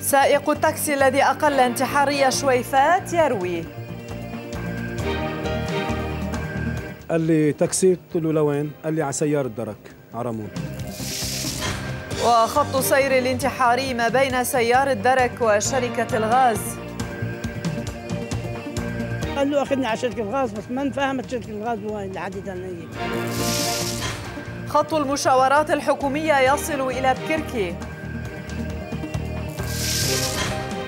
سائق التاكسي الذي أقل انتحارية شويفات يروي قال لي تاكسي قلت له لوين قال لي على سيارة درك عرمون وخط سير الانتحاري ما بين سيارة درك وشركة الغاز قال له أخذني على شركة الغاز بس ما انفهمت شركة الغاز وين العديد خط المشاورات الحكومية يصل إلى بكركي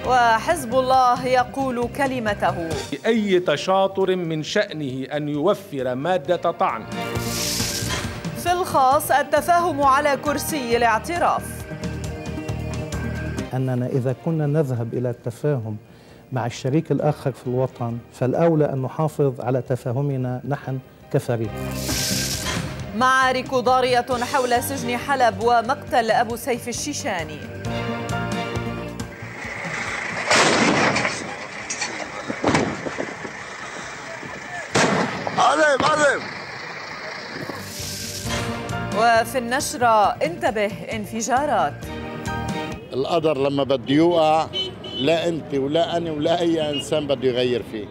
وحزب الله يقول كلمته أي تشاطر من شأنه أن يوفر مادة طعن في الخاص التفاهم على كرسي الاعتراف أننا إذا كنا نذهب إلى التفاهم مع الشريك الآخر في الوطن فالأولى أن نحافظ على تفاهمنا نحن كفريق معارك ضارية حول سجن حلب ومقتل أبو سيف الشيشاني معلم معلم وفي النشرة انتبه انفجارات القدر لما بده يوقع لا انت ولا انا ولا اي انسان بده يغير فيه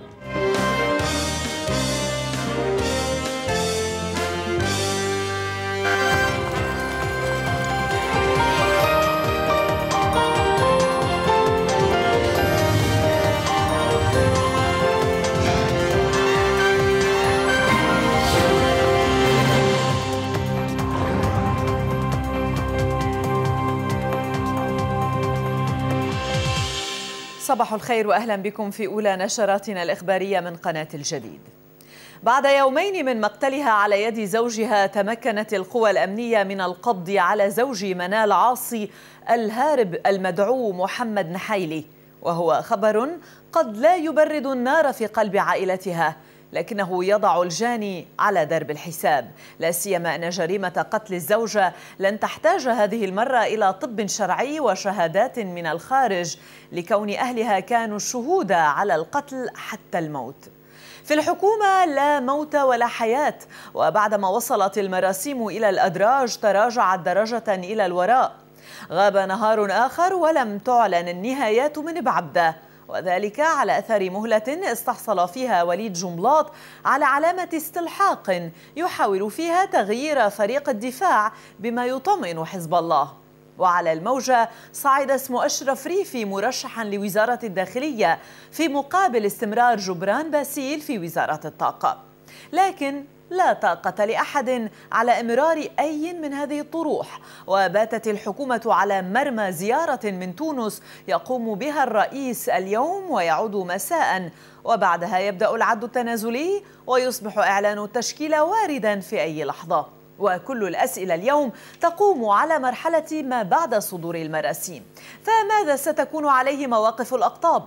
صباح الخير واهلا بكم في اولى نشراتنا الاخباريه من قناه الجديد. بعد يومين من مقتلها على يد زوجها تمكنت القوى الامنيه من القبض على زوج منال عاصي الهارب المدعو محمد نحيلي وهو خبر قد لا يبرد النار في قلب عائلتها لكنه يضع الجاني على درب الحساب لا سيما أن جريمة قتل الزوجة لن تحتاج هذه المرة إلى طب شرعي وشهادات من الخارج لكون أهلها كانوا شهودا على القتل حتى الموت في الحكومة لا موت ولا حياة وبعدما وصلت المراسيم إلى الأدراج تراجعت درجة إلى الوراء غاب نهار آخر ولم تعلن النهايات من بعبده وذلك على أثر مهلة استحصل فيها وليد جملاط على علامة استلحاق يحاول فيها تغيير فريق الدفاع بما يطمئن حزب الله وعلى الموجة صعد اسم أشرف ريفي مرشحا لوزارة الداخلية في مقابل استمرار جبران باسيل في وزارة الطاقة لكن لا طاقة لأحد على إمرار أي من هذه الطروح وباتت الحكومة على مرمى زيارة من تونس يقوم بها الرئيس اليوم ويعود مساء وبعدها يبدأ العد التنازلي ويصبح إعلان التشكيلة واردا في أي لحظة وكل الأسئلة اليوم تقوم على مرحلة ما بعد صدور المراسيم فماذا ستكون عليه مواقف الأقطاب؟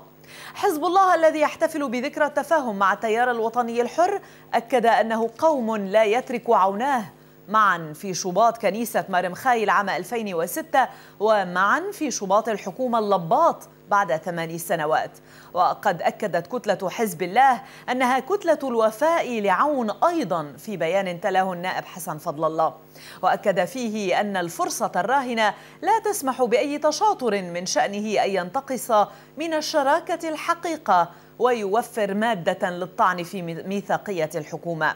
حزب الله الذي يحتفل بذكرى التفاهم مع التيار الوطني الحر أكد أنه قوم لا يترك عوناه معا في شباط كنيسة مارمخاي عام 2006 ومعا في شباط الحكومة اللباط بعد ثماني سنوات وقد أكدت كتلة حزب الله أنها كتلة الوفاء لعون أيضا في بيان تلاه النائب حسن فضل الله وأكد فيه أن الفرصة الراهنة لا تسمح بأي تشاطر من شأنه أن ينتقص من الشراكة الحقيقة ويوفر مادة للطعن في ميثاقية الحكومة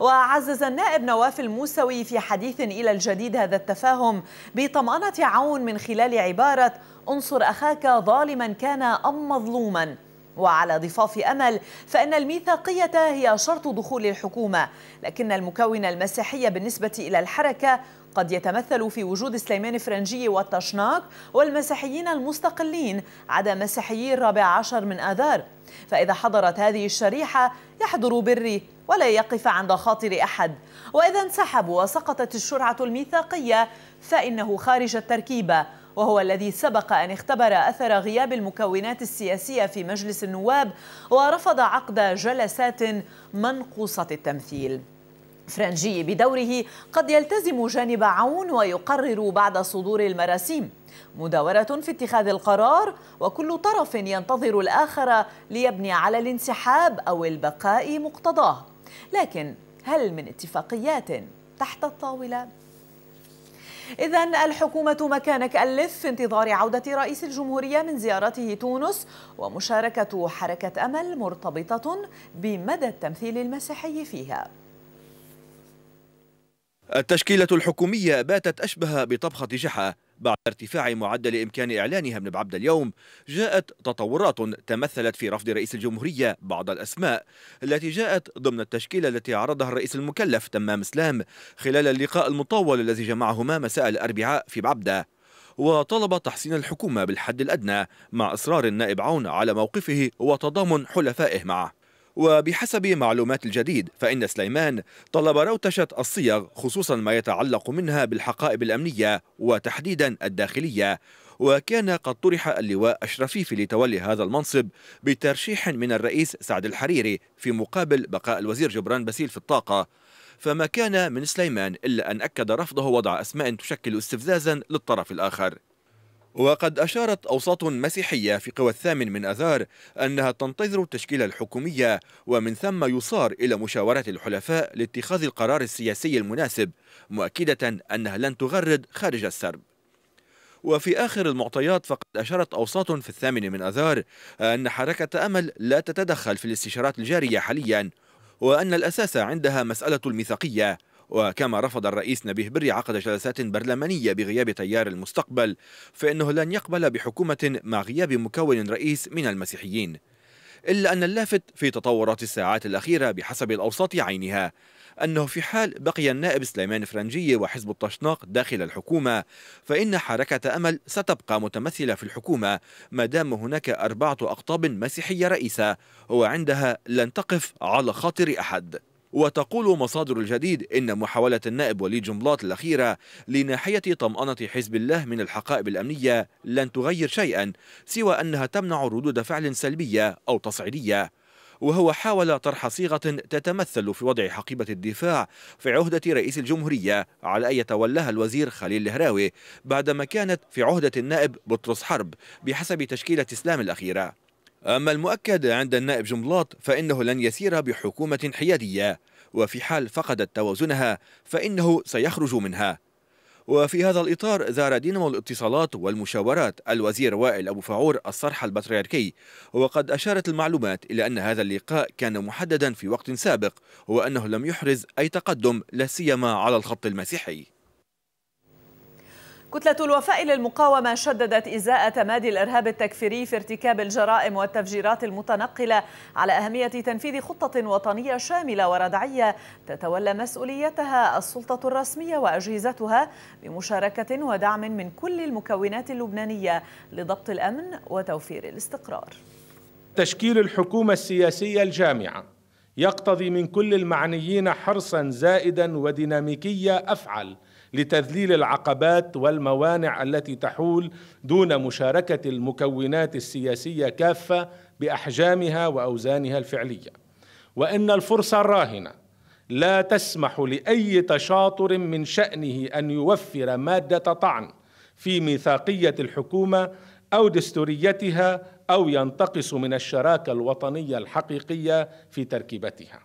وعزز النائب نواف الموسوي في حديث إلى الجديد هذا التفاهم بطمأنة عون من خلال عبارة انصر أخاك ظالما كان أم مظلوما وعلى ضفاف امل فان الميثاقيه هي شرط دخول الحكومه لكن المكون المسيحي بالنسبه الى الحركه قد يتمثل في وجود سليمان فرنجي والطشناق والمسيحيين المستقلين عدا مسيحيي الرابع عشر من آذار فإذا حضرت هذه الشريحة يحضر بري ولا يقف عند خاطر أحد وإذا انسحبوا وسقطت الشرعة الميثاقية فإنه خارج التركيبة وهو الذي سبق أن اختبر أثر غياب المكونات السياسية في مجلس النواب ورفض عقد جلسات منقوصة التمثيل فرنجي بدوره قد يلتزم جانب عون ويقرر بعد صدور المراسيم مداورة في اتخاذ القرار وكل طرف ينتظر الآخر ليبني على الانسحاب أو البقاء مقتضاه لكن هل من اتفاقيات تحت الطاولة؟ إذا الحكومة مكان كألف في انتظار عودة رئيس الجمهورية من زيارته تونس ومشاركة حركة أمل مرتبطة بمدى التمثيل المسيحي فيها التشكيلة الحكومية باتت أشبه بطبخة جحا بعد ارتفاع معدل إمكان إعلانها من عبد اليوم جاءت تطورات تمثلت في رفض رئيس الجمهورية بعض الأسماء التي جاءت ضمن التشكيلة التي عرضها الرئيس المكلف تمام إسلام خلال اللقاء المطول الذي جمعهما مساء الأربعاء في بعبدة وطلب تحسين الحكومة بالحد الأدنى مع إصرار النائب عون على موقفه وتضامن حلفائه معه وبحسب معلومات الجديد فإن سليمان طلب روتشة الصيغ خصوصا ما يتعلق منها بالحقائب الأمنية وتحديدا الداخلية وكان قد طرح اللواء أشرفيفي لتولي هذا المنصب بترشيح من الرئيس سعد الحريري في مقابل بقاء الوزير جبران باسيل في الطاقة فما كان من سليمان إلا أن أكد رفضه وضع أسماء تشكل استفزازا للطرف الآخر وقد أشارت أوساط مسيحية في قوى الثامن من أذار أنها تنتظر التشكيلة الحكومية ومن ثم يصار إلى مشاورة الحلفاء لاتخاذ القرار السياسي المناسب مؤكدة أنها لن تغرد خارج السرب وفي آخر المعطيات فقد أشارت أوساط في الثامن من أذار أن حركة أمل لا تتدخل في الاستشارات الجارية حاليا وأن الأساس عندها مسألة الميثاقية وكما رفض الرئيس نبيه بري عقد جلسات برلمانية بغياب تيار المستقبل فإنه لن يقبل بحكومة مع غياب مكون رئيس من المسيحيين إلا أن اللافت في تطورات الساعات الأخيرة بحسب الأوساط عينها أنه في حال بقي النائب سليمان فرنجية وحزب الطشناق داخل الحكومة فإن حركة أمل ستبقى متمثلة في الحكومة ما دام هناك أربعة أقطاب مسيحية رئيسة وعندها لن تقف على خاطر أحد وتقول مصادر الجديد إن محاولة النائب وليد جملاط الأخيرة لناحية طمأنة حزب الله من الحقائب الأمنية لن تغير شيئا سوى أنها تمنع ردود فعل سلبية أو تصعيدية وهو حاول طرح صيغة تتمثل في وضع حقيبة الدفاع في عهدة رئيس الجمهورية على أن يتولاها الوزير خليل الهراوي بعدما كانت في عهدة النائب بطرس حرب بحسب تشكيلة إسلام الأخيرة أما المؤكد عند النائب جملاط فإنه لن يسير بحكومة حيادية وفي حال فقدت توازنها فإنه سيخرج منها وفي هذا الإطار زار دينامو الاتصالات والمشاورات الوزير وائل أبو فعور الصرح البطريركي وقد أشارت المعلومات إلى أن هذا اللقاء كان محددا في وقت سابق وأنه لم يحرز أي تقدم لا سيما على الخط المسيحي كتلة الوفاء للمقاومة شددت إزاء تمادي الإرهاب التكفيري في ارتكاب الجرائم والتفجيرات المتنقلة على أهمية تنفيذ خطة وطنية شاملة وردعية تتولى مسؤوليتها السلطة الرسمية وأجهزتها بمشاركة ودعم من كل المكونات اللبنانية لضبط الأمن وتوفير الاستقرار. تشكيل الحكومة السياسية الجامعة يقتضي من كل المعنيين حرصا زائدا وديناميكية أفعل لتذليل العقبات والموانع التي تحول دون مشاركه المكونات السياسيه كافه باحجامها واوزانها الفعليه وان الفرصه الراهنه لا تسمح لاي تشاطر من شانه ان يوفر ماده طعن في ميثاقيه الحكومه او دستوريتها او ينتقص من الشراكه الوطنيه الحقيقيه في تركيبتها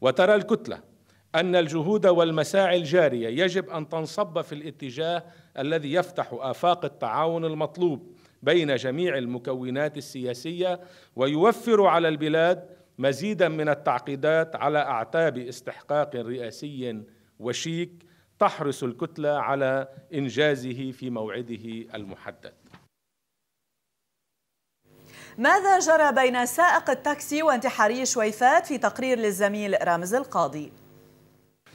وترى الكتله أن الجهود والمساعي الجارية يجب أن تنصب في الاتجاه الذي يفتح آفاق التعاون المطلوب بين جميع المكونات السياسية ويوفر على البلاد مزيدا من التعقيدات على أعتاب استحقاق رئاسي وشيك تحرص الكتلة على إنجازه في موعده المحدد ماذا جرى بين سائق التاكسي وانتحاري شويفات في تقرير للزميل رامز القاضي؟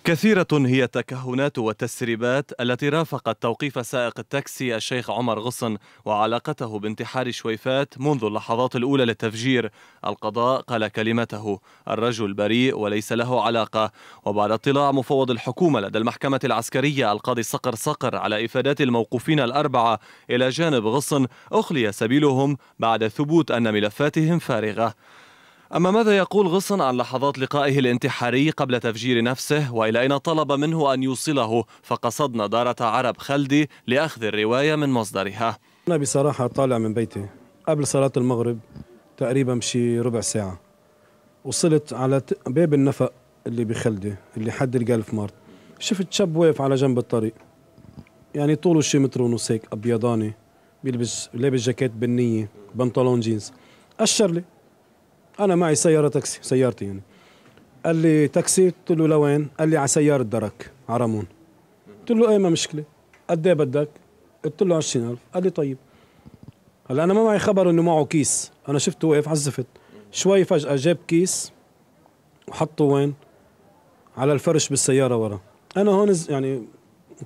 كثيرة هي التكهنات والتسريبات التي رافقت توقيف سائق التاكسي الشيخ عمر غصن وعلاقته بانتحار شويفات منذ اللحظات الأولى للتفجير القضاء قال كلمته الرجل بريء وليس له علاقة وبعد اطلاع مفوض الحكومة لدى المحكمة العسكرية القاضي صقر صقر على إفادات الموقوفين الأربعة إلى جانب غصن أخلي سبيلهم بعد ثبوت أن ملفاتهم فارغة أما ماذا يقول غصن عن لحظات لقائه الانتحاري قبل تفجير نفسه وإلى أين طلب منه أن يوصله فقصدنا دارة عرب خلدي لأخذ الرواية من مصدرها أنا بصراحة طالع من بيتي قبل صلاة المغرب تقريبا شي ربع ساعة وصلت على باب النفق اللي بخلدي اللي حد الجلف مارت شفت شاب واقف على جنب الطريق يعني طوله شي متر ونص هيك ابيضاني بيلبس لابس جاكيت بنيه بنطلون جينز اشر لي انا معي سياره تاكسي سيارتي يعني قال لي تاكسي قلت له لوين قال لي على سياره درك عرمون قلت له اي ما مشكله قد ايه بدك قلت له 20000 قال لي طيب هلا انا ما معي خبر انه معه كيس انا شفته واقف على الزفت شوي فجاه جاب كيس وحطه وين على الفرش بالسياره ورا انا هون يعني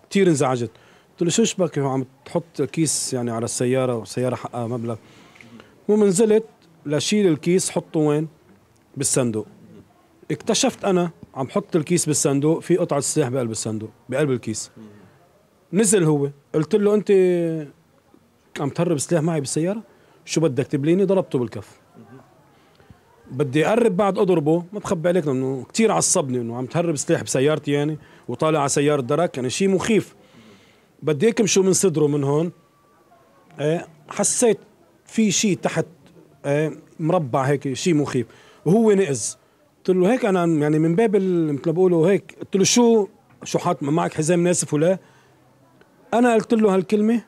كثير انزعجت قلت له شو شبك عم تحط كيس يعني على السياره وسياره حقها مبلغ ومنزلت نزلت لشيل الكيس حطه وين بالصندوق اكتشفت انا عم حط الكيس بالصندوق في قطعه سلاح بقلب الصندوق بقلب الكيس نزل هو قلت له انت عم تهرب سلاح معي بالسياره شو بدك تبليني ضربته بالكف بدي اقرب بعد اضربه ما بخبي عليك لانه كثير عصبني انه عم تهرب سلاح بسيارتي يعني وطالع على سياره درك يعني شيء مخيف بدي اكمشه من صدره من هون ايه حسيت في شيء تحت إيه، مربع هيك شيء مخيف وهو نقز قلت له هيك انا يعني من باب مثل ما بقولوا هيك قلت له شو شو حاط معك حزام ناسف ولا انا قلت له هالكلمه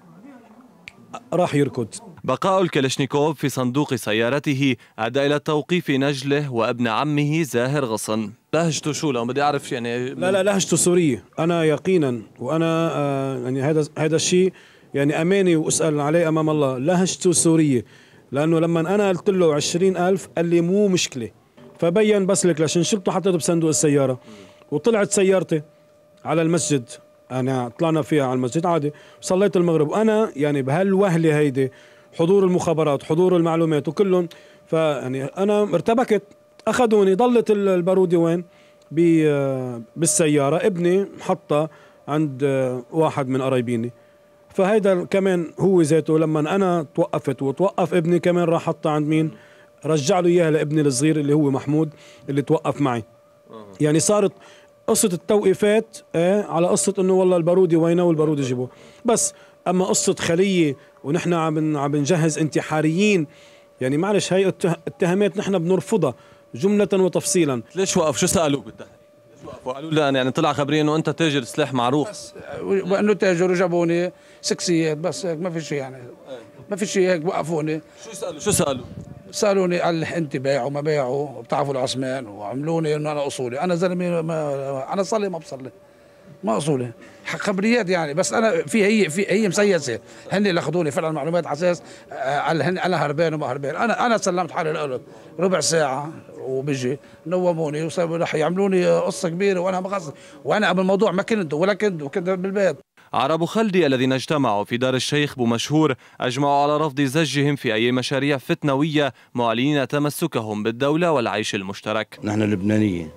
راح يركض بقاء الكلاشنيكوف في صندوق سيارته ادى إلى توقيف نجله وابن عمه زاهر غصن لهجته شو لو بدي أعرف يعني لا لا لهجته سورية أنا يقينا وأنا آه يعني هذا هذا الشيء يعني أماني وأسأل عليه أمام الله لهجته سورية لأنه لما أنا قلت له 20000 قال لي مو مشكلة فبين لك لشان شلته حطيته بصندوق السيارة وطلعت سيارتي على المسجد أنا طلعنا فيها على المسجد عادي وصليت المغرب وأنا يعني بهالوهلة هيدي حضور المخابرات حضور المعلومات وكلهم فيعني أنا ارتبكت أخذوني ضلت البارودة وين بالسيارة ابني حطها عند واحد من قرايبيني فهيدا كمان هو ذاته لما انا توقفت وتوقف ابني كمان راح حطها عند مين رجع له اياها لابني الصغير اللي هو محمود اللي توقف معي يعني صارت قصة التوقيفات آه على قصة انه والله البارودة وينه والبارودة جيبوه بس اما قصة خلية ونحن عم عم نجهز انتحاريين يعني معلش هي اتهامات نحن بنرفضها جملة وتفصيلا ليش وقف شو سألوك بالتحديد؟ وقالوا لا يعني طلع خبري انه انت تاجر سلاح معروف بس وانه تاجر وجابوني سكسيات بس هيك ما في شيء يعني إيه. ما في شيء هيك وقفوني شو سالوا شو سالوا؟ سالوني قال انت بايع ما بيعوا بتعرفوا العثمان وعملوني انه انا اصولي انا زلمه ما انا صلي ما بصلي ما اصولي خبريات يعني بس انا في هي في هي مسيسه هن اللي اخذوني فعلا معلومات على اساس آه، هن انا هربان وما هربان انا انا سلمت حالي لهم ربع ساعه وبيجي نوموني وصاروا رح يعملوني قصه كبيره وانا ما وانا قبل الموضوع ما كنت ولا كنت وكنت بالبيت عرب خلدي الذين اجتمعوا في دار الشيخ بمشهور أجمعوا على رفض زجهم في أي مشاريع فتنوية معلنين تمسكهم بالدولة والعيش المشترك نحن لبنانيين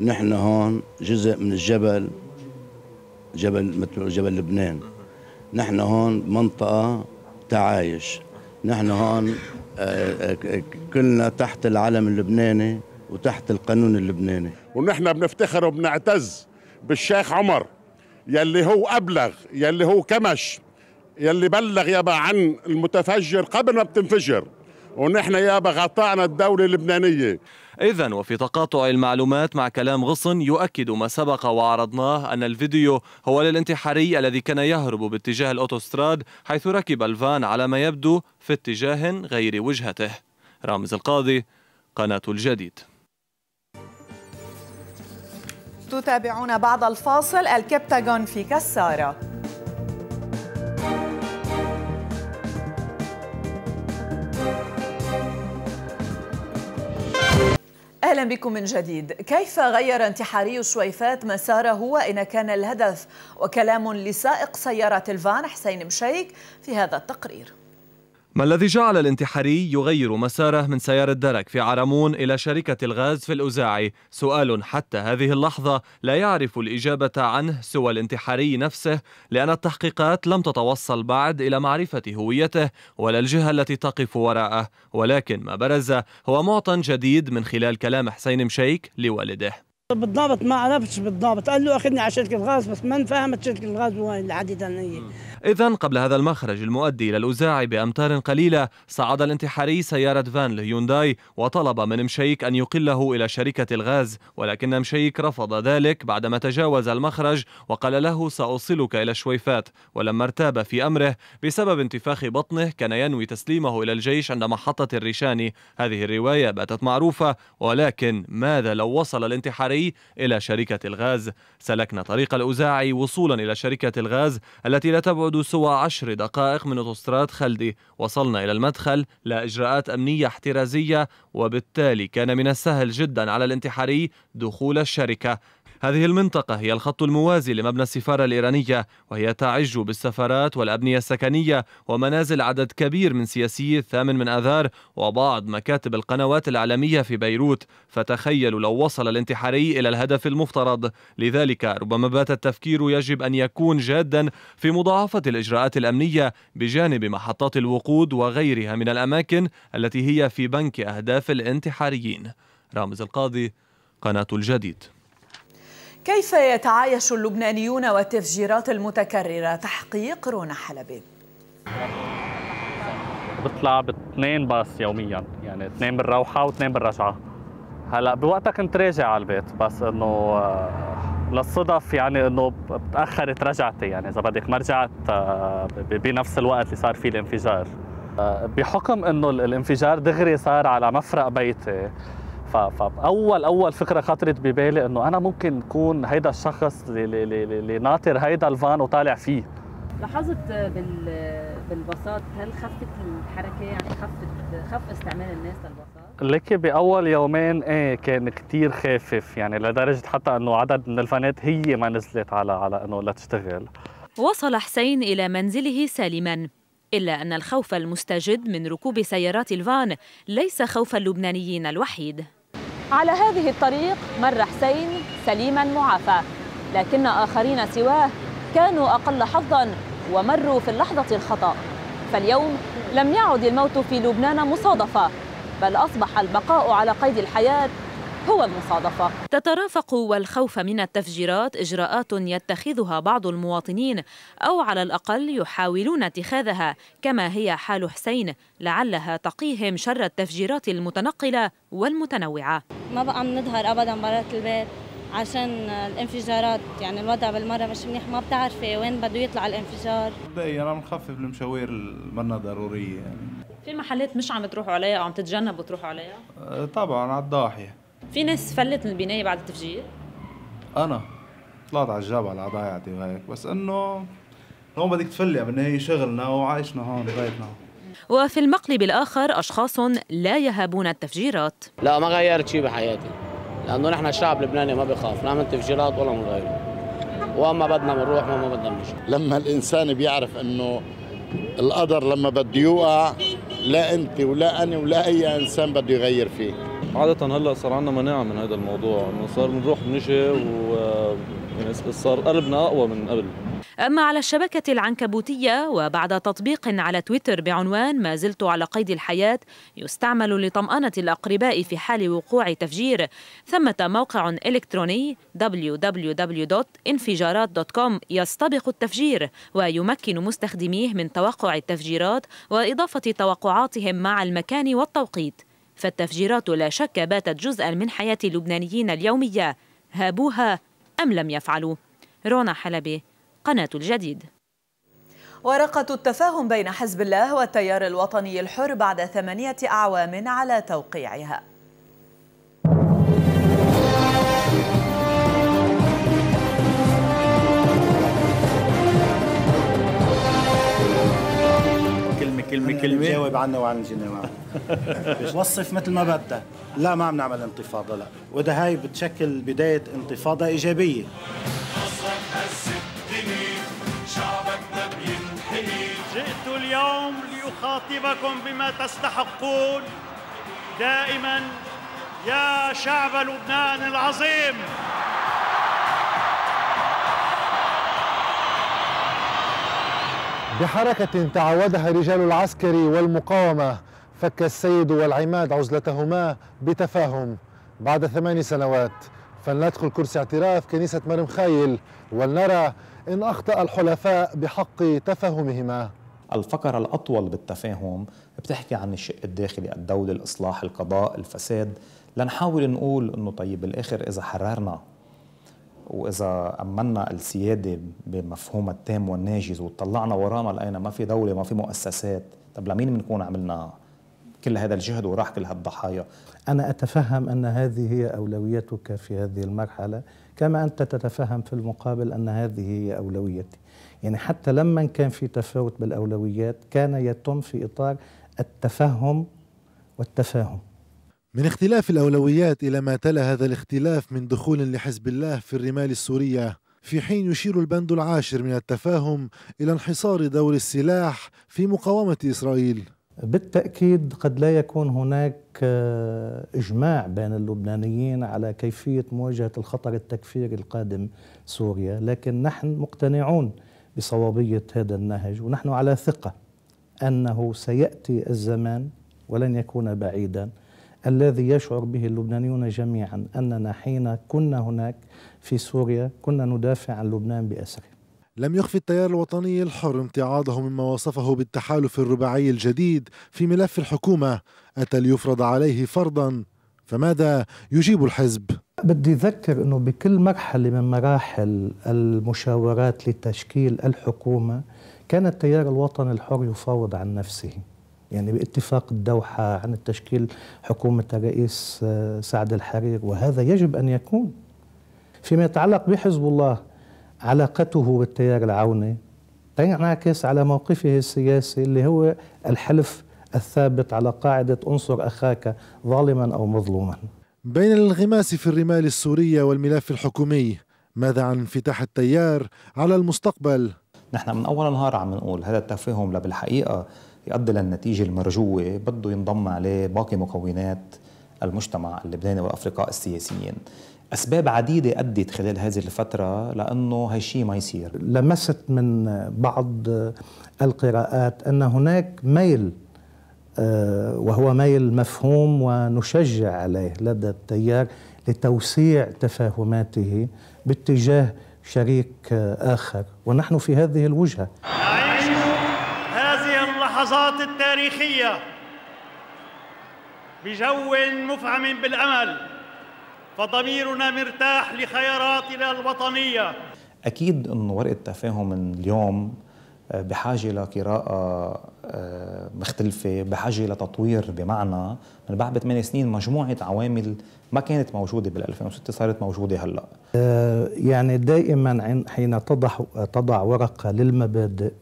نحن هون جزء من الجبل جبل مثل جبل لبنان نحن هون منطقة تعايش نحن هون كلنا تحت العلم اللبناني وتحت القانون اللبناني ونحن بنفتخر وبنعتز بالشيخ عمر يلي هو أبلغ يلي هو كمش يلي بلغ يبا عن المتفجر قبل ما بتنفجر ونحن يابا قطعنا الدولة اللبنانية إذا وفي تقاطع المعلومات مع كلام غصن يؤكد ما سبق وعرضناه أن الفيديو هو للانتحاري الذي كان يهرب باتجاه الأوتوستراد حيث ركب الفان على ما يبدو في اتجاه غير وجهته رامز القاضي قناة الجديد تتابعون بعد الفاصل الكبتاغون في كسارة أهلا بكم من جديد كيف غير انتحاري الشويفات مساره إن كان الهدف وكلام لسائق سيارة الفان حسين مشيك في هذا التقرير ما الذي جعل الانتحاري يغير مساره من سيارة درك في عرمون إلى شركة الغاز في الأوزاعي؟ سؤال حتى هذه اللحظة لا يعرف الإجابة عنه سوى الانتحاري نفسه لأن التحقيقات لم تتوصل بعد إلى معرفة هويته ولا الجهة التي تقف وراءه ولكن ما برز هو معطى جديد من خلال كلام حسين مشيك لوالده بالضبط ما عرفتش بالضبط قال له اخذني على شركه غاز بس ما فهمت شركه الغاز وين العديد اذا قبل هذا المخرج المؤدي الى الاوزاع بامتار قليله صعد الانتحاري سياره فان لهيونداي وطلب من مشيك ان يقله الى شركه الغاز ولكن مشيك رفض ذلك بعدما تجاوز المخرج وقال له ساوصلك الى الشويفات ولما ارتاب في امره بسبب انتفاخ بطنه كان ينوي تسليمه الى الجيش عند محطه الريشاني هذه الروايه باتت معروفه ولكن ماذا لو وصل الانتحاري الأوزاعي إلى شركة الغاز سلكنا طريق الأوزاعي وصولا إلى شركة الغاز التي لا تبعد سوى عشر دقائق من أوتوستراد خلدي وصلنا إلى المدخل لا إجراءات أمنية احترازية وبالتالي كان من السهل جدا على الانتحاري دخول الشركة هذه المنطقة هي الخط الموازي لمبنى السفارة الإيرانية وهي تعج بالسفارات والأبنية السكنية ومنازل عدد كبير من سياسيي الثامن من آذار وبعض مكاتب القنوات الإعلامية في بيروت فتخيلوا لو وصل الانتحاري إلى الهدف المفترض لذلك ربما بات التفكير يجب أن يكون جادا في مضاعفة الإجراءات الأمنية بجانب محطات الوقود وغيرها من الأماكن التي هي في بنك أهداف الانتحاريين رامز القاضي قناة الجديد كيف يتعايش اللبنانيون والتفجيرات المتكررة تحقيق رونا حلبي بطلع باثنين باص يوميا يعني اثنين بالروحة واثنين بالرجعة هلا بوقتها كنت راجع على البيت بس انه آه، للصدف يعني انه تاخرت رجعتي يعني اذا بدك ما رجعت آه، بنفس الوقت اللي صار فيه الانفجار آه، بحكم انه الانفجار دغري صار على مفرق بيتي فاول اول فكره خطرت ببالي انه انا ممكن اكون هيدا الشخص اللي ناطر هيدا الفان وطالع فيه لاحظت بال بالباصات هل خفت الحركه يعني خفت خف استعمال الناس للباصات؟ لك باول يومين ايه كان كثير خافف يعني لدرجه حتى انه عدد من الفانات هي ما نزلت على على انه لتشتغل وصل حسين الى منزله سالما إلا أن الخوف المستجد من ركوب سيارات الفان ليس خوف اللبنانيين الوحيد على هذه الطريق مر حسين سليما معافى لكن آخرين سواه كانوا أقل حظا ومروا في اللحظة الخطأ فاليوم لم يعد الموت في لبنان مصادفة بل أصبح البقاء على قيد الحياة هو المصادفة تترافق والخوف من التفجيرات إجراءات يتخذها بعض المواطنين أو على الأقل يحاولون اتخاذها كما هي حال حسين لعلها تقيهم شر التفجيرات المتنقلة والمتنوعة ما بقى نظهر أبدا برات البيت عشان الانفجارات يعني الوضع بالمره مش منيح ما بتعرفي وين بده يطلع الانفجار مبدئيا عم نخفف المشاوير المرنا ضروريه يعني في محلات مش عم تروحوا عليها او عم تتجنبوا تروحوا عليها؟ أه، طبعا على الضاحيه في ناس فلت من البنايه بعد التفجير انا طلعت على الجبل على ضايعتي وهيك بس انه هون بدك تفلي بالنهايه شغلنا وعايشنا هون بيتنا وفي المقلب الآخر أشخاص لا يهابون التفجيرات لا ما غيرت شيء بحياتي لأنه نحن الشعب اللبناني ما بخاف لا من تفجيرات ولا من غيره وأما بدنا بنروح وما بدنا بنجي لما الإنسان بيعرف أنه القدر لما بده يوقع لا أنت ولا أنا ولا أي إنسان بده يغير فيه عادة هلا صار عندنا مناعة من هذا الموضوع انه صار بنروح بنجي و يعني صار قلبنا اقوى من قبل أما على الشبكة العنكبوتية وبعد تطبيق على تويتر بعنوان ما زلت على قيد الحياة يستعمل لطمأنة الأقرباء في حال وقوع تفجير ثمة موقع إلكتروني www.انفجارات.com يستبق التفجير ويمكن مستخدميه من توقع التفجيرات وإضافة توقعاتهم مع المكان والتوقيت فالتفجيرات لا شك باتت جزءا من حياة اللبنانيين اليومية هابوها أم لم يفعلوا رونا حلبي قناة الجديد ورقة التفاهم بين حزب الله والتيار الوطني الحر بعد ثمانية أعوام على توقيعها كلمه كلمه جاوب عنا وعن الجنيه وصف مثل ما بدها لا ما عم نعمل انتفاضه لا وده هاي بتشكل بدايه انتفاضه ايجابيه جئت اليوم لأخاطبكم بما تستحقون دائما يا شعب لبنان العظيم بحركة تعودها رجال العسكر والمقاومة فك السيد والعماد عزلتهما بتفاهم بعد ثمان سنوات فلندخل كرسي اعتراف كنيسة مريم خايل ولنرى إن أخطأ الحلفاء بحق تفاهمهما الفقرة الأطول بالتفاهم بتحكي عن الشق الداخلي الدولة الإصلاح القضاء الفساد لنحاول نقول أنه طيب الآخر إذا حررنا واذا امنا السياده بمفهوم التام والناجز وطلعنا ورانا لقينا ما في دوله ما في مؤسسات طب لمين بنكون عملنا كل هذا الجهد وراح كل هالضحايا انا اتفهم ان هذه هي اولويتك في هذه المرحله كما انت تتفهم في المقابل ان هذه هي اولويتي يعني حتى لما كان في تفاوت بالاولويات كان يتم في اطار التفهم والتفاهم من اختلاف الأولويات إلى ما تلا هذا الاختلاف من دخول لحزب الله في الرمال السورية في حين يشير البند العاشر من التفاهم إلى انحصار دور السلاح في مقاومة إسرائيل بالتأكيد قد لا يكون هناك آه، إجماع بين اللبنانيين على كيفية مواجهة الخطر التكفيري القادم سوريا لكن نحن مقتنعون بصوابية هذا النهج ونحن على ثقة أنه سيأتي الزمان ولن يكون بعيدا الذي يشعر به اللبنانيون جميعا أننا حين كنا هناك في سوريا كنا ندافع عن لبنان بأسره لم يخفي التيار الوطني الحر امتعاضه مما وصفه بالتحالف الرباعي الجديد في ملف الحكومة أتى ليفرض عليه فرضا فماذا يجيب الحزب؟ بدي أذكر أنه بكل مرحلة من مراحل المشاورات لتشكيل الحكومة كان التيار الوطني الحر يفاوض عن نفسه يعني باتفاق الدوحة عن التشكيل حكومة الرئيس آه، سعد الحرير وهذا يجب أن يكون فيما يتعلق بحزب الله علاقته بالتيار العوني تنعكس على موقفه السياسي اللي هو الحلف الثابت على قاعدة أنصر أخاك ظالما أو مظلوما بين الانغماس في الرمال السورية والملف الحكومي ماذا عن انفتاح التيار على المستقبل؟ نحن من أول نهار عم نقول هذا التفاهم لا بالحقيقة يؤدي للنتيجة المرجوة بده ينضم عليه باقي مكونات المجتمع اللبناني والأفرقاء السياسيين أسباب عديدة أدت خلال هذه الفترة لأنه هالشيء ما يصير لمست من بعض القراءات أن هناك ميل آه، وهو ميل مفهوم ونشجع عليه لدى التيار لتوسيع تفاهماته باتجاه شريك آه، آخر ونحن في هذه الوجهة اللحظات التاريخية بجو مفعم بالأمل فضميرنا مرتاح لخياراتنا الوطنية أكيد أنه ورقة تفاهم اليوم آه، بحاجة لقراءة آه، مختلفة بحاجة لتطوير بمعنى من بعد 8 سنين مجموعة عوامل ما كانت موجودة بال 2006 صارت موجودة هلأ آه، يعني دائما حين تضع ورقة للمبادئ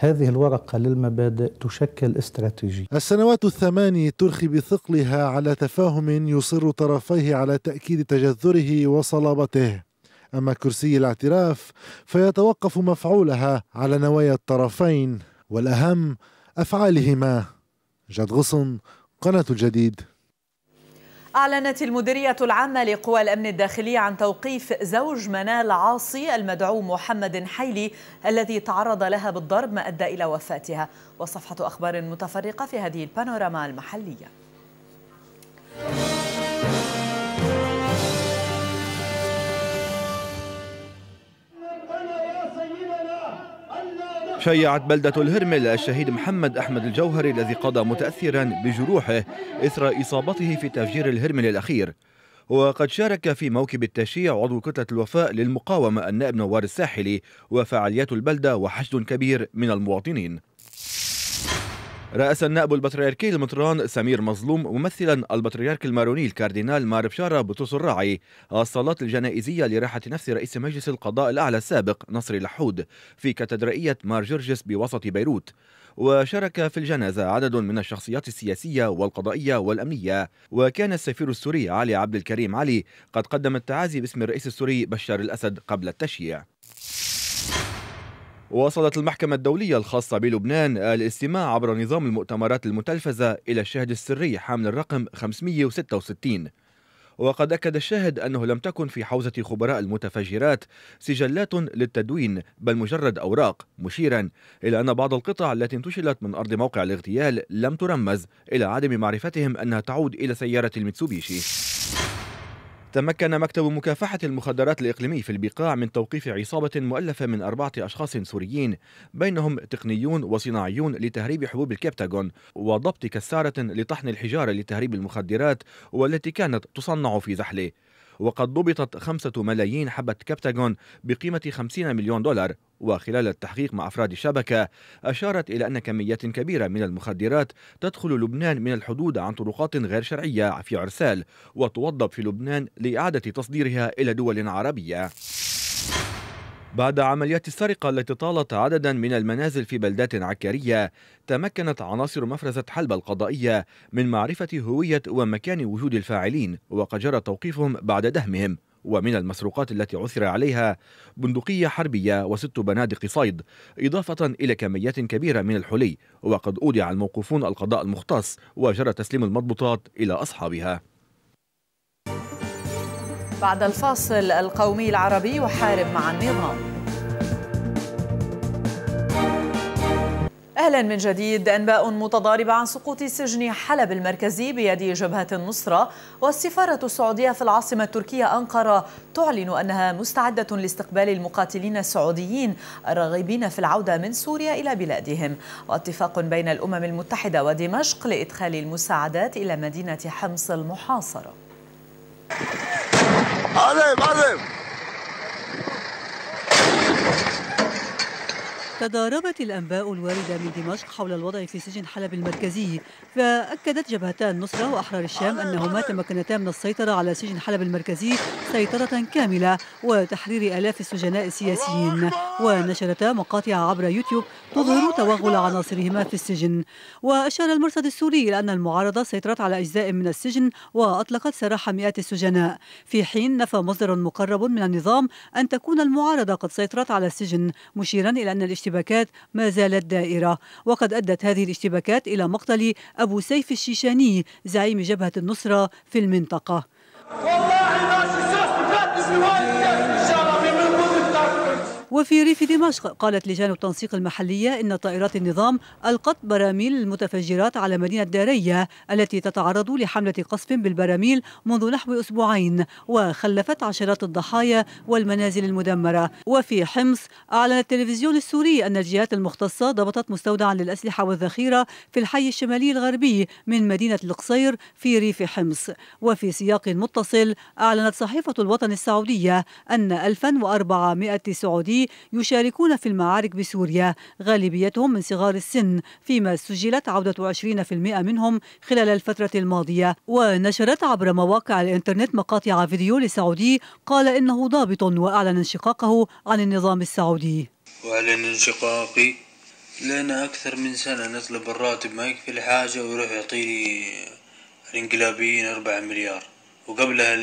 هذه الورقة للمبادئ تشكل استراتيجية السنوات الثماني ترخي بثقلها على تفاهم يصر طرفيه على تأكيد تجذره وصلابته أما كرسي الاعتراف فيتوقف مفعولها على نوايا الطرفين والأهم أفعالهما جاد غصن قناة الجديد أعلنت المديرية العامة لقوى الأمن الداخلي عن توقيف زوج منال عاصي المدعو محمد حيلي الذي تعرض لها بالضرب ما أدى إلى وفاتها وصفحة أخبار متفرقة في هذه البانوراما المحلية شيعت بلدة الهرمل الشهيد محمد أحمد الجوهري الذي قضى متأثرا بجروحه إثر إصابته في تفجير الهرمل الأخير وقد شارك في موكب التشيع عضو كتلة الوفاء للمقاومة النائب نوار الساحلي وفعاليات البلدة وحشد كبير من المواطنين رأس النائب البطريركي المطران سمير مظلوم ممثلا البطريرك الماروني الكاردينال مار بشارة بطوس الراعي الصلاة الجنائزية لراحة نفس رئيس مجلس القضاء الأعلى السابق نصر لحود في كاتدرائية مار جرجس بوسط بيروت وشارك في الجنازة عدد من الشخصيات السياسية والقضائية والأمنية وكان السفير السوري علي عبد الكريم علي قد قدم التعازي باسم الرئيس السوري بشار الأسد قبل التشييع واصلت المحكمة الدولية الخاصة بلبنان الاستماع عبر نظام المؤتمرات المتلفزة إلى الشاهد السري حامل الرقم 566 وقد أكد الشاهد أنه لم تكن في حوزة خبراء المتفجرات سجلات للتدوين بل مجرد أوراق مشيرا إلى أن بعض القطع التي انتشلت من أرض موقع الاغتيال لم ترمز إلى عدم معرفتهم أنها تعود إلى سيارة الميتسوبيشي تمكن مكتب مكافحة المخدرات الإقليمي في البقاع من توقيف عصابة مؤلفة من أربعة أشخاص سوريين بينهم تقنيون وصناعيون لتهريب حبوب الكبتاغون وضبط كسارة لطحن الحجارة لتهريب المخدرات والتي كانت تصنع في زحله وقد ضبطت خمسة ملايين حبة كبتاغون بقيمة 50 مليون دولار وخلال التحقيق مع أفراد الشبكة أشارت إلى أن كميات كبيرة من المخدرات تدخل لبنان من الحدود عن طرقات غير شرعية في عرسال وتوظف في لبنان لإعادة تصديرها إلى دول عربية بعد عمليات السرقة التي طالت عددا من المنازل في بلدات عكارية تمكنت عناصر مفرزة حلب القضائية من معرفة هوية ومكان وجود الفاعلين وقد جرى توقيفهم بعد دهمهم ومن المسروقات التي عثر عليها بندقية حربية وست بنادق صيد إضافة إلى كميات كبيرة من الحلي وقد أودع الموقوفون القضاء المختص وجرى تسليم المضبوطات إلى أصحابها بعد الفاصل القومي العربي وحارب مع النظام أهلا من جديد أنباء متضاربة عن سقوط سجن حلب المركزي بيد جبهة النصرة والسفارة السعودية في العاصمة التركية أنقرة تعلن أنها مستعدة لاستقبال المقاتلين السعوديين الراغبين في العودة من سوريا إلى بلادهم واتفاق بين الأمم المتحدة ودمشق لإدخال المساعدات إلى مدينة حمص المحاصرة علم علم تضاربت الأنباء الواردة من دمشق حول الوضع في سجن حلب المركزي فأكدت جبهتا النصرة وأحرار الشام أنهما تمكنتا من السيطرة على سجن حلب المركزي سيطرة كاملة وتحرير آلاف السجناء السياسيين ونشرتا مقاطع عبر يوتيوب تظهر توغل عناصرهما في السجن وأشار المرصد السوري إلى أن المعارضة سيطرت على أجزاء من السجن وأطلقت سراح مئات السجناء في حين نفى مصدر مقرب من النظام أن تكون المعارضة قد سيطرت على السجن مشيرا إلى أن الاشتباكات ما زالت دائرة وقد أدت هذه الاشتباكات إلى مقتل أبو سيف الشيشاني زعيم جبهة النصرة في المنطقة والله وفي ريف دمشق قالت لجان التنسيق المحلية إن طائرات النظام ألقت براميل المتفجرات على مدينة دارية التي تتعرض لحملة قصف بالبراميل منذ نحو أسبوعين وخلفت عشرات الضحايا والمنازل المدمرة وفي حمص أعلن التلفزيون السوري أن الجهات المختصة ضبطت مستودعا للأسلحة والذخيرة في الحي الشمالي الغربي من مدينة القصير في ريف حمص وفي سياق متصل أعلنت صحيفة الوطن السعودية أن 1400 سعودي يشاركون في المعارك بسوريا غالبيتهم من صغار السن فيما سجلت عودة 20% منهم خلال الفترة الماضية ونشرت عبر مواقع الإنترنت مقاطع فيديو لسعودي قال إنه ضابط وأعلن انشقاقه عن النظام السعودي وأعلن انشقاقي لنا أكثر من سنة نطلب الراتب ما يكفي الحاجة ويروح يعطيني الانقلابيين أربعة مليار وقبلها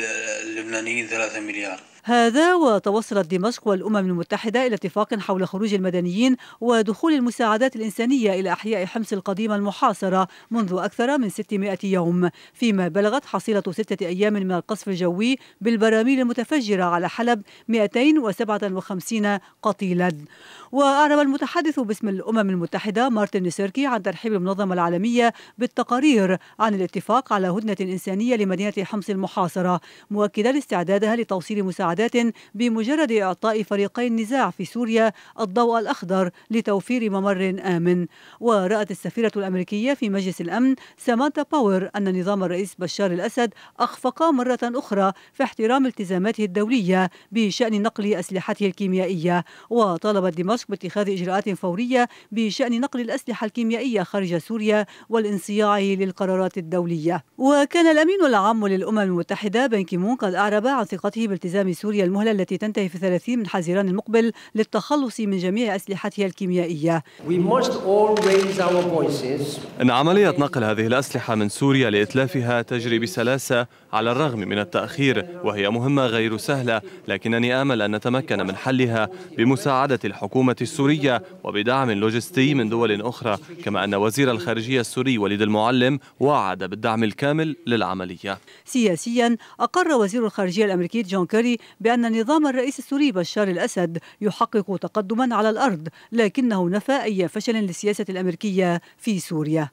اللبنانيين ثلاثة مليار هذا وتوصلت دمشق والأمم المتحدة إلى اتفاق حول خروج المدنيين ودخول المساعدات الإنسانية إلى أحياء حمص القديمة المحاصرة منذ أكثر من 600 يوم فيما بلغت حصيلة ستة أيام من القصف الجوي بالبراميل المتفجرة على حلب 257 قتيلا وأعرب المتحدث باسم الأمم المتحدة مارتن سيركي عن ترحيب المنظمة العالمية بالتقارير عن الاتفاق على هدنة إنسانية لمدينة حمص المحاصرة مؤكدا استعدادها لتوصيل مساعدات مساعدات بمجرد إعطاء فريقي النزاع في سوريا الضوء الأخضر لتوفير ممر آمن ورأت السفيرة الأمريكية في مجلس الأمن سامانتا باور أن نظام الرئيس بشار الأسد أخفق مرة أخرى في احترام التزاماته الدولية بشأن نقل أسلحته الكيميائية وطالبت دمشق باتخاذ إجراءات فورية بشأن نقل الأسلحة الكيميائية خارج سوريا والانصياع للقرارات الدولية وكان الأمين العام للأمم المتحدة بن كيمون قد أعرب عن ثقته بالتزام سوريا سوريا المهلة التي تنتهي في 30 من حزيران المقبل للتخلص من جميع أسلحتها الكيميائية إن عملية نقل هذه الأسلحة من سوريا لإتلافها تجري بسلاسة على الرغم من التأخير وهي مهمة غير سهلة لكنني آمل أن نتمكن من حلها بمساعدة الحكومة السورية وبدعم لوجستي من دول أخرى كما أن وزير الخارجية السوري وليد المعلم وعد بالدعم الكامل للعملية سياسيا أقر وزير الخارجية الأمريكي جون كيري بأن نظام الرئيس السوري بشار الأسد يحقق تقدما على الأرض لكنه نفى أي فشل للسياسة الأمريكية في سوريا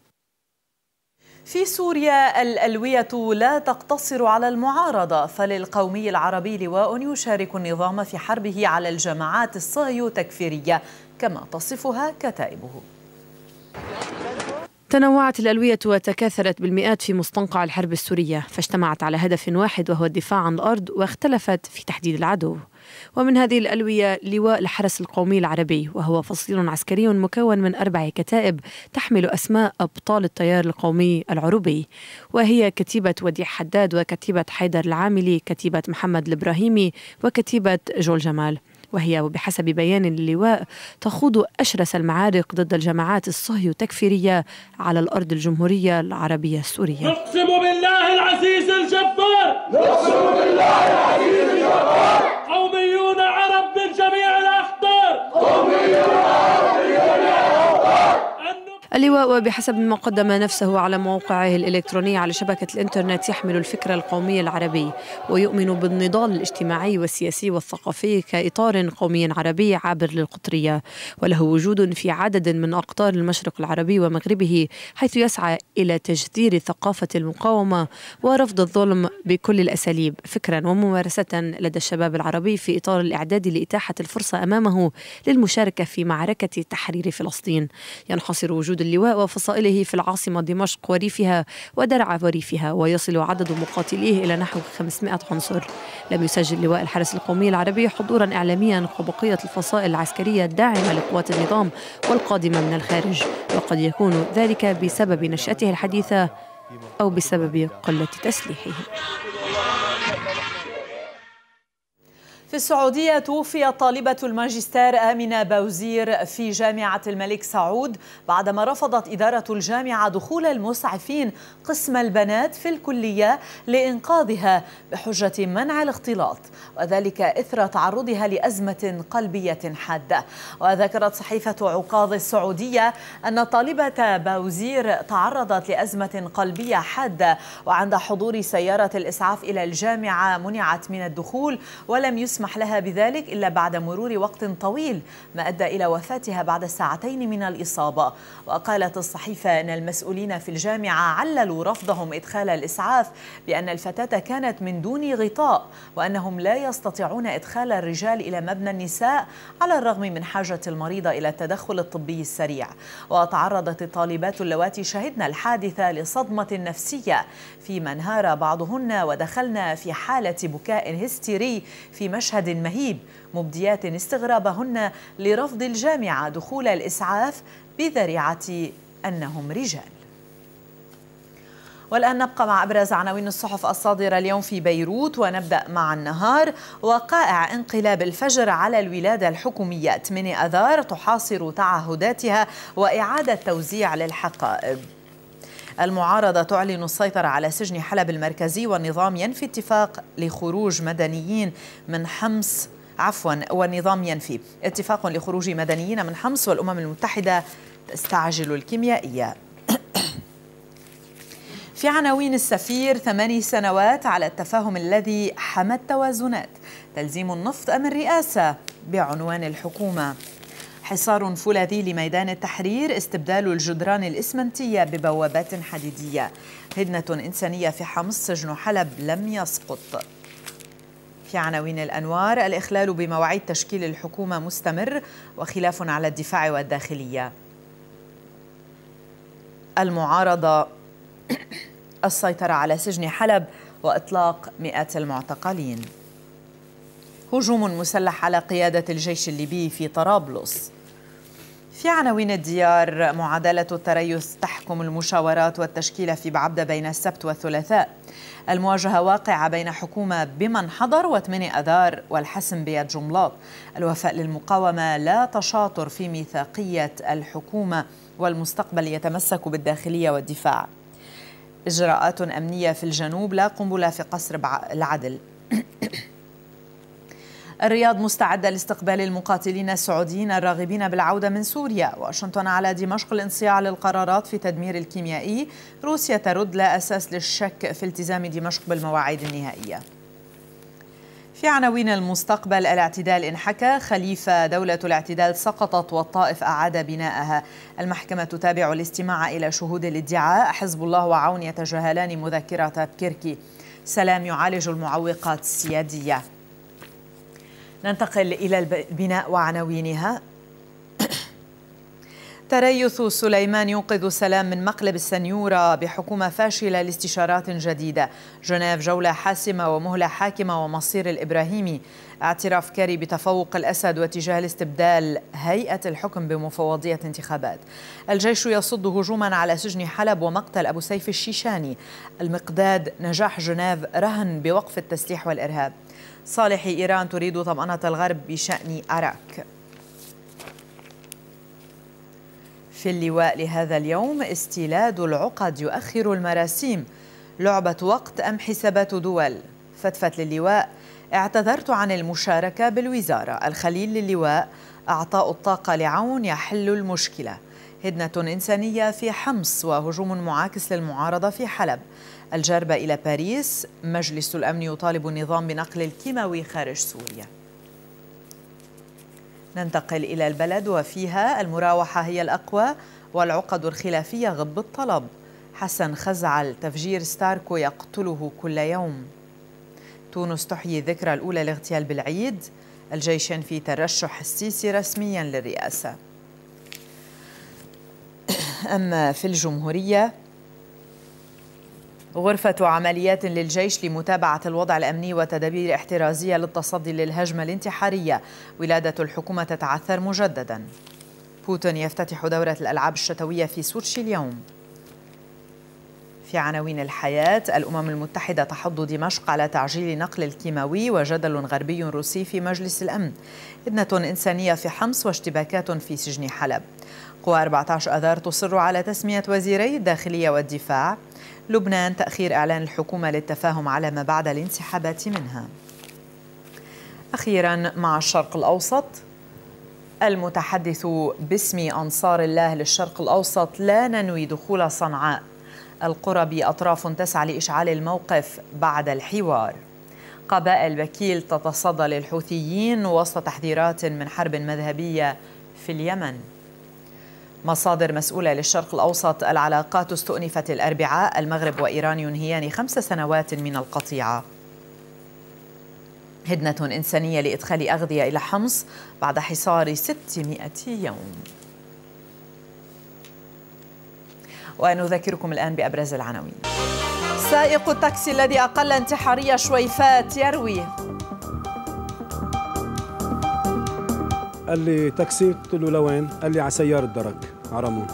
في سوريا الألوية لا تقتصر على المعارضة فللقومي العربي لواء يشارك النظام في حربه على الجماعات الصهيو تكفيرية كما تصفها كتائبه تنوعت الألوية وتكاثرت بالمئات في مستنقع الحرب السورية فاجتمعت على هدف واحد وهو الدفاع عن الأرض واختلفت في تحديد العدو ومن هذه الألوية لواء الحرس القومي العربي وهو فصيل عسكري مكون من أربع كتائب تحمل أسماء أبطال التيار القومي العربي وهي كتيبة وديع حداد وكتيبة حيدر العاملي كتيبة محمد الإبراهيمي وكتيبة جول جمال وهي وبحسب بيان اللواء تخوض أشرس المعارك ضد الجماعات الصهي التكفيرية على الأرض الجمهورية العربية السورية نقسم بالله العزيز الجبار نقسم بالله العزيز الجبار قوميون عرب من جميع الأخطار قوميون عرب اللواء وبحسب ما قدم نفسه على موقعه الإلكتروني على شبكة الإنترنت يحمل الفكر القومي العربي ويؤمن بالنضال الاجتماعي والسياسي والثقافي كإطار قومي عربي عابر للقطرية وله وجود في عدد من أقطار المشرق العربي ومغربه حيث يسعى إلى تجذير ثقافة المقاومة ورفض الظلم بكل الأساليب فكرا وممارسة لدى الشباب العربي في إطار الإعداد لإتاحة الفرصة أمامه للمشاركة في معركة تحرير فلسطين ينحصر وجود اللواء وفصائله في العاصمة دمشق وريفها ودرع وريفها ويصل عدد مقاتليه إلى نحو 500 عنصر لم يسجل لواء الحرس القومي العربي حضورا إعلاميا وبقية الفصائل العسكرية الداعمة لقوات النظام والقادمة من الخارج وقد يكون ذلك بسبب نشأته الحديثة أو بسبب قلة تسليحه في السعودية توفي طالبة الماجستير آمنة باوزير في جامعة الملك سعود بعدما رفضت إدارة الجامعة دخول المسعفين قسم البنات في الكلية لإنقاذها بحجة منع الاختلاط وذلك إثر تعرضها لأزمة قلبية حادة وذكرت صحيفة عكاظ السعودية أن طالبة باوزير تعرضت لأزمة قلبية حادة وعند حضور سيارة الإسعاف إلى الجامعة منعت من الدخول ولم يسمع يسمح لها بذلك إلا بعد مرور وقت طويل ما أدى إلى وفاتها بعد ساعتين من الإصابة وقالت الصحيفة أن المسؤولين في الجامعة عللوا رفضهم إدخال الإسعاف بأن الفتاة كانت من دون غطاء وأنهم لا يستطيعون إدخال الرجال إلى مبنى النساء على الرغم من حاجة المريضة إلى التدخل الطبي السريع وتعرضت الطالبات اللواتي شهدن الحادثة لصدمة نفسية فيما انهار بعضهن ودخلن في حالة بكاء هستيري في مشهد مشهد مهيب مبديات استغرابهن لرفض الجامعة دخول الإسعاف بذريعة أنهم رجال والآن نبقى مع أبرز عناوين الصحف الصادرة اليوم في بيروت ونبدأ مع النهار وقائع انقلاب الفجر على الولادة الحكومية 8 أذار تحاصر تعهداتها وإعادة توزيع للحقائب المعارضة تعلن السيطرة على سجن حلب المركزي والنظام ينفي اتفاق لخروج مدنيين من حمص عفوا والنظام ينفي اتفاق لخروج مدنيين من حمص والأمم المتحدة تستعجل الكيميائية في عناوين السفير ثماني سنوات على التفاهم الذي حمى التوازنات تلزيم النفط أم الرئاسة بعنوان الحكومة حصار فولاذي لميدان التحرير استبدال الجدران الإسمنتية ببوابات حديدية هدنة إنسانية في حمص سجن حلب لم يسقط في عناوين الأنوار الإخلال بمواعيد تشكيل الحكومة مستمر وخلاف على الدفاع والداخلية المعارضة السيطرة على سجن حلب وإطلاق مئات المعتقلين هجوم مسلح على قيادة الجيش الليبي في طرابلس في عناوين الديار معادلة التريث تحكم المشاورات والتشكيلة في بعبدة بين السبت والثلاثاء المواجهة واقعة بين حكومة بمن حضر و8 أذار والحسم بيد جملاط الوفاء للمقاومة لا تشاطر في ميثاقية الحكومة والمستقبل يتمسك بالداخلية والدفاع إجراءات أمنية في الجنوب لا قنبلة في قصر العدل الرياض مستعدة لاستقبال المقاتلين السعوديين الراغبين بالعودة من سوريا واشنطن على دمشق الانصياع للقرارات في تدمير الكيميائي روسيا ترد لا أساس للشك في التزام دمشق بالمواعيد النهائية في عناوين المستقبل الاعتدال انحكى خليفة دولة الاعتدال سقطت والطائف أعاد بناءها المحكمة تتابع الاستماع إلى شهود الادعاء حزب الله وعون يتجاهلان مذكرة كيركي سلام يعالج المعوقات السيادية ننتقل إلى البناء وعناوينها تريث سليمان ينقذ سلام من مقلب السنيورة بحكومة فاشلة لاستشارات جديدة جنيف جولة حاسمة ومهلة حاكمة ومصير الإبراهيمي اعتراف كاري بتفوق الأسد واتجاه الاستبدال هيئة الحكم بمفوضية انتخابات الجيش يصد هجوما على سجن حلب ومقتل أبو سيف الشيشاني المقداد نجاح جنيف رهن بوقف التسليح والإرهاب صالح إيران تريد طمأنة الغرب بشأن أراك في اللواء لهذا اليوم استيلاد العقد يؤخر المراسيم لعبة وقت أم حسابات دول فتفت للواء اعتذرت عن المشاركة بالوزارة الخليل للواء أعطاء الطاقة لعون يحل المشكلة هدنة إنسانية في حمص وهجوم معاكس للمعارضة في حلب الجربة إلى باريس مجلس الأمن يطالب النظام بنقل الكيماوي خارج سوريا ننتقل إلى البلد وفيها المراوحة هي الأقوى والعقد الخلافية غب الطلب حسن خزعل تفجير ستاركو يقتله كل يوم تونس تحيي الذكرى الأولى لاغتيال بالعيد الجيش في ترشح السيسي رسميا للرئاسة أما في الجمهورية غرفة عمليات للجيش لمتابعة الوضع الأمني وتدابير احترازية للتصدي للهجمة الانتحارية ولادة الحكومة تتعثر مجددا بوتين يفتتح دورة الألعاب الشتوية في سوتشي اليوم في عناوين الحياة الأمم المتحدة تحض دمشق على تعجيل نقل الكيماوي وجدل غربي روسي في مجلس الأمن إدنة إنسانية في حمص واشتباكات في سجن حلب قوى 14 أذار تصر على تسمية وزيري الداخلية والدفاع لبنان تأخير إعلان الحكومة للتفاهم على ما بعد الانسحابات منها أخيرا مع الشرق الأوسط المتحدث باسم أنصار الله للشرق الأوسط لا ننوي دخول صنعاء القرى بأطراف تسعى لإشعال الموقف بعد الحوار قبائل بكيل تتصدى للحوثيين وسط تحذيرات من حرب مذهبية في اليمن مصادر مسؤولة للشرق الأوسط العلاقات استؤنفت الأربعاء المغرب وإيران ينهيان خمس سنوات من القطيعة هدنة إنسانية لإدخال أغذية إلى حمص بعد حصار 600 يوم ونذكركم الآن بأبرز العناوين سائق التاكسي الذي أقل انتحارية شويفات يروي قال لي تاكسي قلت له لوين قال لي على سيارة درك عرمون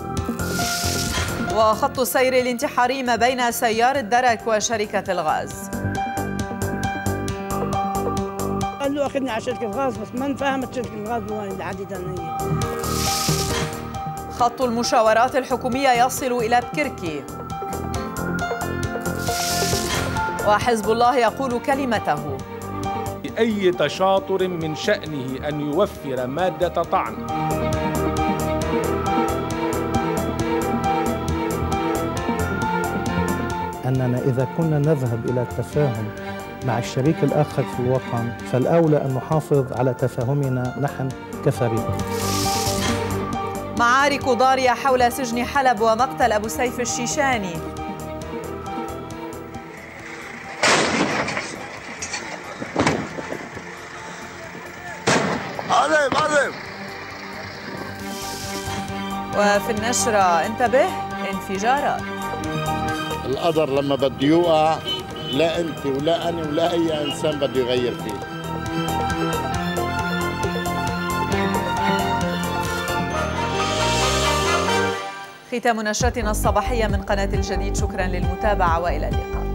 وخط السير الانتحاري ما بين سيارة درك وشركة الغاز قال له اخذني على شركة الغاز بس ما فهمت شركة الغاز وين العديدة خط المشاورات الحكومية يصل إلى بكركي وحزب الله يقول كلمته أي تشاطر من شأنه أن يوفر مادة طعن أننا إذا كنا نذهب إلى التفاهم مع الشريك الآخر في الوطن فالأولى أن نحافظ على تفاهمنا نحن كفريق معارك ضارية حول سجن حلب ومقتل أبو سيف الشيشاني قرب قرب وفي النشرة انتبه انفجارات القدر لما بده يوقع لا انت ولا انا ولا اي انسان بده يغير فيه ختام نشرتنا الصباحية من قناة الجديد شكرا للمتابعة وإلى اللقاء